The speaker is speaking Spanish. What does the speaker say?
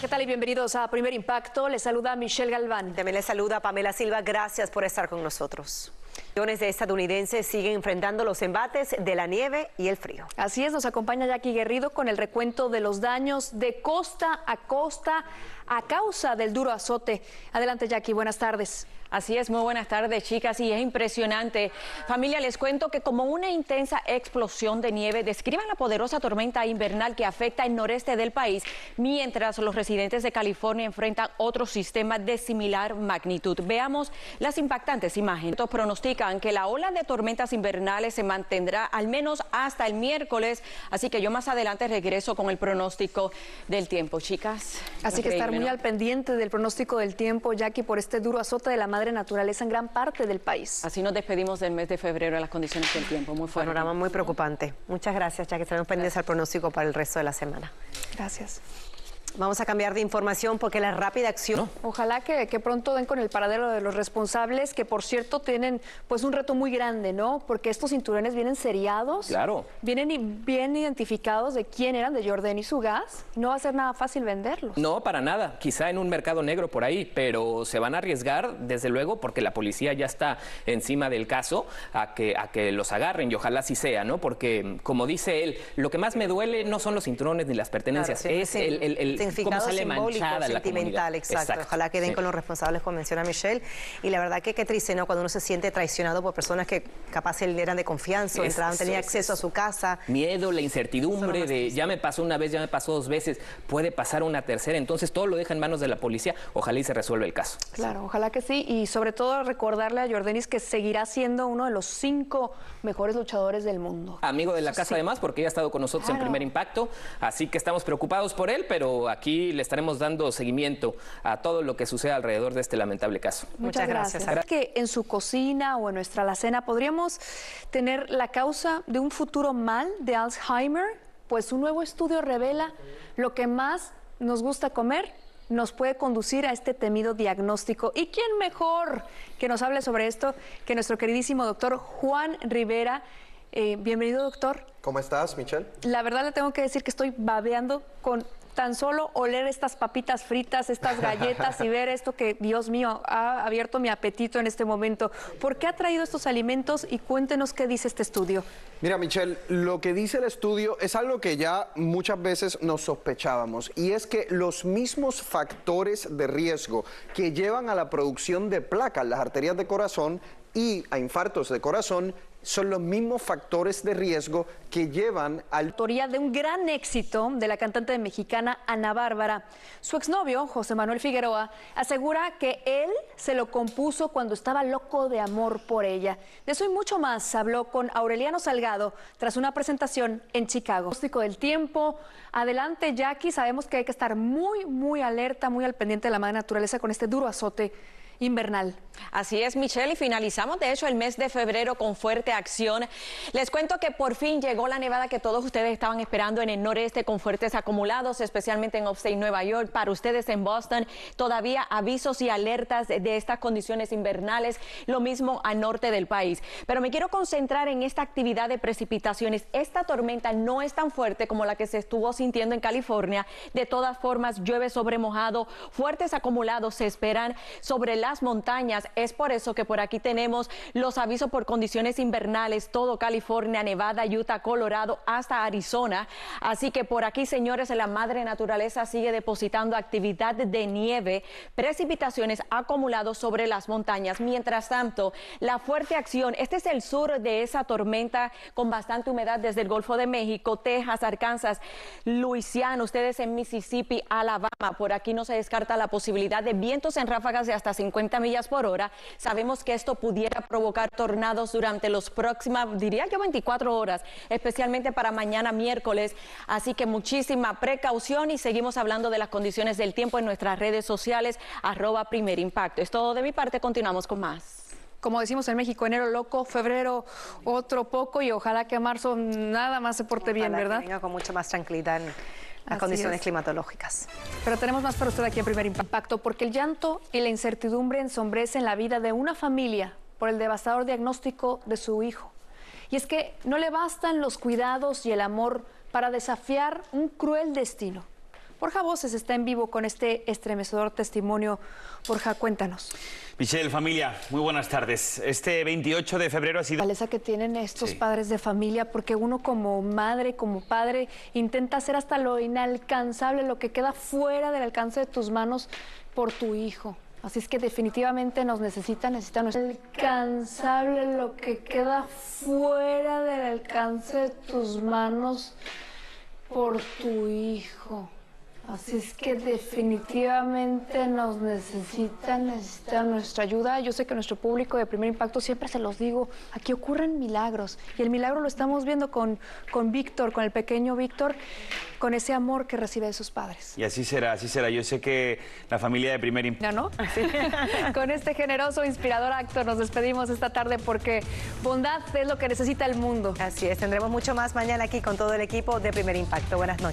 ¿Qué tal y bienvenidos a Primer Impacto? Les saluda Michelle Galván. También les saluda Pamela Silva. Gracias por estar con nosotros. Millones de estadounidenses siguen enfrentando los embates de la nieve y el frío. Así es, nos acompaña Jackie Guerrido con el recuento de los daños de costa a costa a causa del duro azote. Adelante Jackie, buenas tardes. Así es, muy buenas tardes chicas y es impresionante. Familia, les cuento que como una intensa explosión de nieve describan la poderosa tormenta invernal que afecta el noreste del país, mientras los residentes de California enfrentan otro sistema de similar magnitud. Veamos las impactantes imágenes que la ola de tormentas invernales se mantendrá al menos hasta el miércoles, así que yo más adelante regreso con el pronóstico del tiempo, chicas. Así que estar muy al pendiente del pronóstico del tiempo, Jackie, por este duro azote de la madre naturaleza en gran parte del país. Así nos despedimos del mes de febrero a las condiciones del tiempo, muy fuerte. Panorama muy preocupante. Muchas gracias, Jackie. Estaremos pendientes al pronóstico para el resto de la semana. Gracias. Vamos a cambiar de información porque la rápida acción. Ojalá que, pronto den con el paradero de los responsables, que por cierto tienen pues un reto muy grande, ¿no? Porque estos cinturones vienen seriados. Claro. Vienen bien identificados de quién eran, de Jordan y su gas. No va a ser nada fácil venderlos. No, para nada. Quizá en un mercado negro por ahí, pero se van a arriesgar, desde luego, porque la policía ya está encima del caso, a que, a que los agarren y ojalá así sea, ¿no? Porque, como dice él, lo que más me duele no son los cinturones ni las pertenencias, es el significado simbólico, sentimental, exacto. Ojalá queden con los responsables, como menciona Michelle. Y la verdad que qué triste, ¿no? Cuando uno se siente traicionado por personas que capaz eran de confianza, entraban, tenían acceso a su casa. Miedo, la incertidumbre de ya me pasó una vez, ya me pasó dos veces, puede pasar una tercera. Entonces todo lo deja en manos de la policía. Ojalá y se resuelva el caso. Claro, ojalá que sí. Y sobre todo recordarle a Jordanis que seguirá siendo uno de los cinco mejores luchadores del mundo. Amigo de la casa, además, porque ella ha estado con nosotros en primer impacto. Así que estamos preocupados por él, pero Aquí le estaremos dando seguimiento a todo lo que sucede alrededor de este lamentable caso. Muchas, gracias. gracias. que en su cocina o en nuestra alacena podríamos tener la causa de un futuro mal de Alzheimer? Pues un nuevo estudio revela lo que más nos gusta comer nos puede conducir a este temido diagnóstico. ¿Y quién mejor que nos hable sobre esto que nuestro queridísimo doctor Juan Rivera? Eh, bienvenido, doctor. ¿Cómo estás, Michelle? La verdad le tengo que decir que estoy babeando con tan solo oler estas papitas fritas, estas galletas y ver esto que, Dios mío, ha abierto mi apetito en este momento. ¿Por qué ha traído estos alimentos y cuéntenos qué dice este estudio? Mira, Michelle, lo que dice el estudio es algo que ya muchas veces nos sospechábamos y es que los mismos factores de riesgo que llevan a la producción de placas en las arterias de corazón y a infartos de corazón son los mismos factores de riesgo que llevan al... Autoría de un gran éxito de la cantante mexicana Ana Bárbara. Su exnovio, José Manuel Figueroa, asegura que él se lo compuso cuando estaba loco de amor por ella. De eso y mucho más habló con Aureliano Salgado tras una presentación en Chicago. del tiempo. Adelante, Jackie. Sabemos que hay que estar muy, muy alerta, muy al pendiente de la madre naturaleza con este duro azote invernal. Así es, Michelle, y finalizamos de hecho el mes de febrero con fuerte acción. Les cuento que por fin llegó la nevada que todos ustedes estaban esperando en el noreste con fuertes acumulados, especialmente en Upstate Nueva York. Para ustedes en Boston, todavía avisos y alertas de estas condiciones invernales, lo mismo al norte del país. Pero me quiero concentrar en esta actividad de precipitaciones. Esta tormenta no es tan fuerte como la que se estuvo sintiendo en California. De todas formas, llueve sobre mojado, fuertes acumulados se esperan sobre la montañas. Es por eso que por aquí tenemos los avisos por condiciones invernales, todo California, Nevada, Utah, Colorado, hasta Arizona. Así que por aquí, señores, la madre naturaleza sigue depositando actividad de nieve, precipitaciones acumulados sobre las montañas. Mientras tanto, la fuerte acción, este es el sur de esa tormenta con bastante humedad desde el Golfo de México, Texas, Arkansas, Luisiana, ustedes en Mississippi, Alabama. Por aquí no se descarta la posibilidad de vientos en ráfagas de hasta 50 millas por hora. Sabemos que esto pudiera provocar tornados durante los próximas, diría yo, 24 horas, especialmente para mañana miércoles. Así que muchísima precaución y seguimos hablando de las condiciones del tiempo en nuestras redes sociales, arroba primer impacto. Es todo de mi parte, continuamos con más como decimos en México, enero loco, febrero otro poco y ojalá que a marzo nada más se porte bien, ¿verdad? Que con mucha más tranquilidad las condiciones climatológicas. Pero tenemos más para usted aquí en Primer Impacto, porque el llanto y la incertidumbre ensombrecen la vida de una familia por el devastador diagnóstico de su hijo. Y es que no le bastan los cuidados y el amor para desafiar un cruel destino. Borja Voces está en vivo con este estremecedor testimonio. Borja, cuéntanos. Michelle, familia, muy buenas tardes. Este 28 de febrero ha sido... La que tienen estos padres de familia, porque uno como madre, como padre, intenta hacer hasta lo inalcanzable, lo que queda fuera del alcance de tus manos por tu hijo. Así es que definitivamente nos necesita, necesita nuestro Inalcanzable, lo que queda fuera del alcance de tus manos por tu hijo. Así es que definitivamente nos necesitan, necesitan nuestra ayuda. Yo sé que nuestro público de primer impacto, siempre se los digo, aquí ocurren milagros. Y el milagro lo estamos viendo con, con Víctor, con el pequeño Víctor, con ese amor que recibe de sus padres. Y así será, así será. Yo sé que la familia de primer impacto... ¿No? no? Sí. con este generoso, inspirador acto nos despedimos esta tarde porque bondad es lo que necesita el mundo. Así es, tendremos mucho más mañana aquí con todo el equipo de primer impacto. Buenas noches.